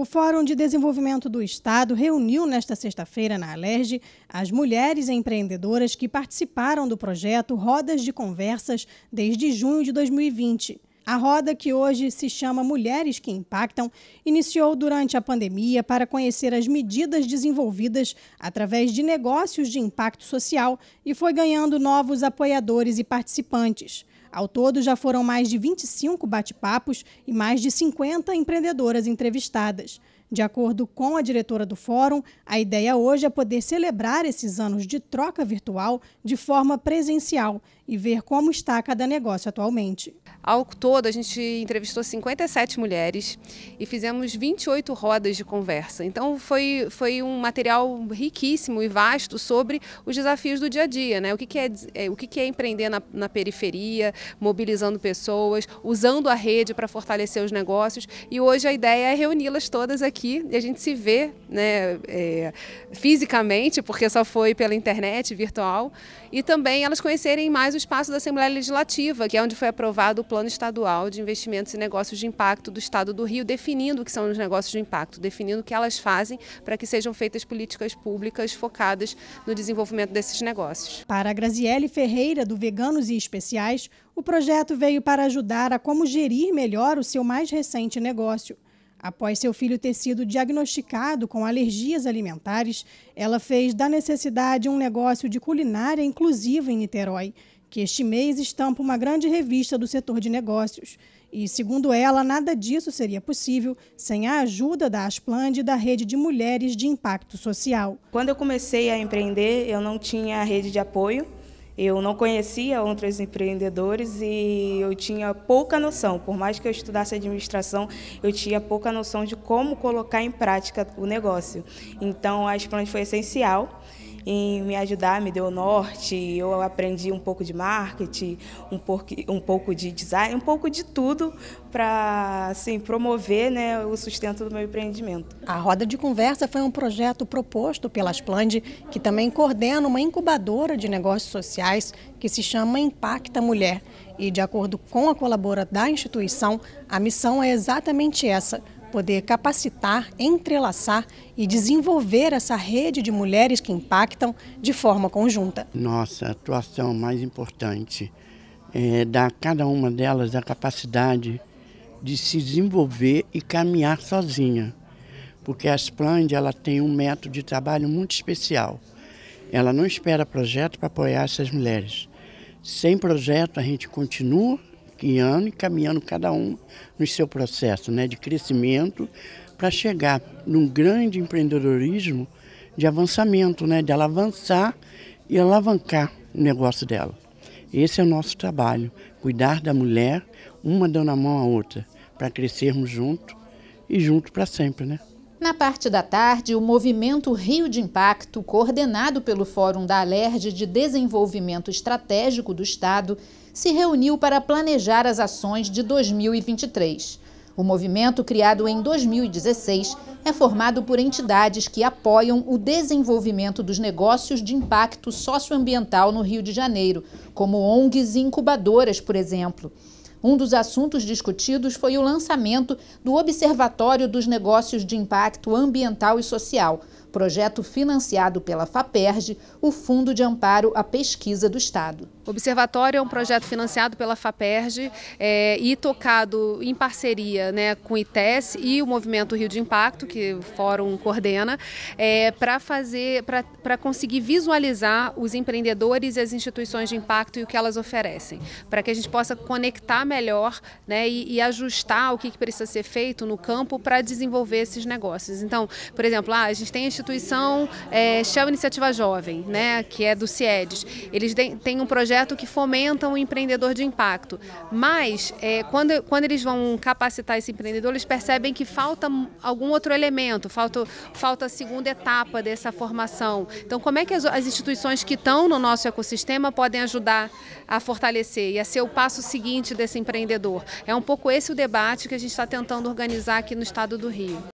O Fórum de Desenvolvimento do Estado reuniu nesta sexta-feira na Alerj as mulheres empreendedoras que participaram do projeto Rodas de Conversas desde junho de 2020. A roda, que hoje se chama Mulheres que Impactam, iniciou durante a pandemia para conhecer as medidas desenvolvidas através de negócios de impacto social e foi ganhando novos apoiadores e participantes. Ao todo, já foram mais de 25 bate-papos e mais de 50 empreendedoras entrevistadas. De acordo com a diretora do fórum, a ideia hoje é poder celebrar esses anos de troca virtual de forma presencial e ver como está cada negócio atualmente. Ao todo, a gente entrevistou 57 mulheres e fizemos 28 rodas de conversa. Então, foi, foi um material riquíssimo e vasto sobre os desafios do dia a dia, né? O que, que é, é, o que, que é empreender na, na periferia, mobilizando pessoas, usando a rede para fortalecer os negócios. E hoje a ideia é reuni-las todas aqui aqui e a gente se vê né, é, fisicamente, porque só foi pela internet virtual, e também elas conhecerem mais o espaço da Assembleia Legislativa, que é onde foi aprovado o Plano Estadual de Investimentos e Negócios de Impacto do Estado do Rio, definindo o que são os negócios de impacto, definindo o que elas fazem para que sejam feitas políticas públicas focadas no desenvolvimento desses negócios. Para a Graziele Ferreira, do Veganos e Especiais, o projeto veio para ajudar a como gerir melhor o seu mais recente negócio. Após seu filho ter sido diagnosticado com alergias alimentares, ela fez da necessidade um negócio de culinária inclusiva em Niterói, que este mês estampa uma grande revista do setor de negócios. E, segundo ela, nada disso seria possível sem a ajuda da Aspland e da rede de mulheres de impacto social. Quando eu comecei a empreender, eu não tinha rede de apoio eu não conhecia outros empreendedores e eu tinha pouca noção, por mais que eu estudasse administração, eu tinha pouca noção de como colocar em prática o negócio. Então, a Explante foi essencial em me ajudar, me deu norte. Eu aprendi um pouco de marketing, um pouco, um pouco de design, um pouco de tudo para assim, promover né, o sustento do meu empreendimento. A Roda de Conversa foi um projeto proposto pela Asplande, que também coordena uma incubadora de negócios sociais que se chama Impacta Mulher. E, de acordo com a colabora da instituição, a missão é exatamente essa poder capacitar, entrelaçar e desenvolver essa rede de mulheres que impactam de forma conjunta. Nossa atuação mais importante é dar a cada uma delas a capacidade de se desenvolver e caminhar sozinha, porque a Splend ela tem um método de trabalho muito especial. Ela não espera projeto para apoiar essas mulheres. Sem projeto a gente continua ano e caminhando cada um no seu processo né, de crescimento para chegar num grande empreendedorismo de avançamento, né, de ela avançar e alavancar o negócio dela. Esse é o nosso trabalho, cuidar da mulher, uma dando a mão à outra, para crescermos junto e junto para sempre, né? Na parte da tarde, o movimento Rio de Impacto, coordenado pelo Fórum da Alerj de Desenvolvimento Estratégico do Estado, se reuniu para planejar as ações de 2023. O movimento, criado em 2016, é formado por entidades que apoiam o desenvolvimento dos negócios de impacto socioambiental no Rio de Janeiro, como ONGs e incubadoras, por exemplo. Um dos assuntos discutidos foi o lançamento do Observatório dos Negócios de Impacto Ambiental e Social, projeto financiado pela FAPERJ, o Fundo de Amparo à Pesquisa do Estado. O Observatório é um projeto financiado pela FAPERJ é, e tocado em parceria né, com o ITES e o Movimento Rio de Impacto, que o Fórum coordena, é, eh, para fazer, para conseguir visualizar os empreendedores e as instituições de impacto e o que elas oferecem, para que a gente possa conectar melhor né, e, e ajustar o que, que precisa ser feito no campo para desenvolver esses negócios. Então, por exemplo, ah, a gente tem a instituição é, chama Iniciativa Jovem, né, que é do CIEDES. Eles têm um projeto que fomenta o um empreendedor de impacto. Mas, é, quando, quando eles vão capacitar esse empreendedor, eles percebem que falta algum outro elemento, falta, falta a segunda etapa dessa formação. Então, como é que as, as instituições que estão no nosso ecossistema podem ajudar a fortalecer e a ser o passo seguinte desse empreendedor? É um pouco esse o debate que a gente está tentando organizar aqui no estado do Rio.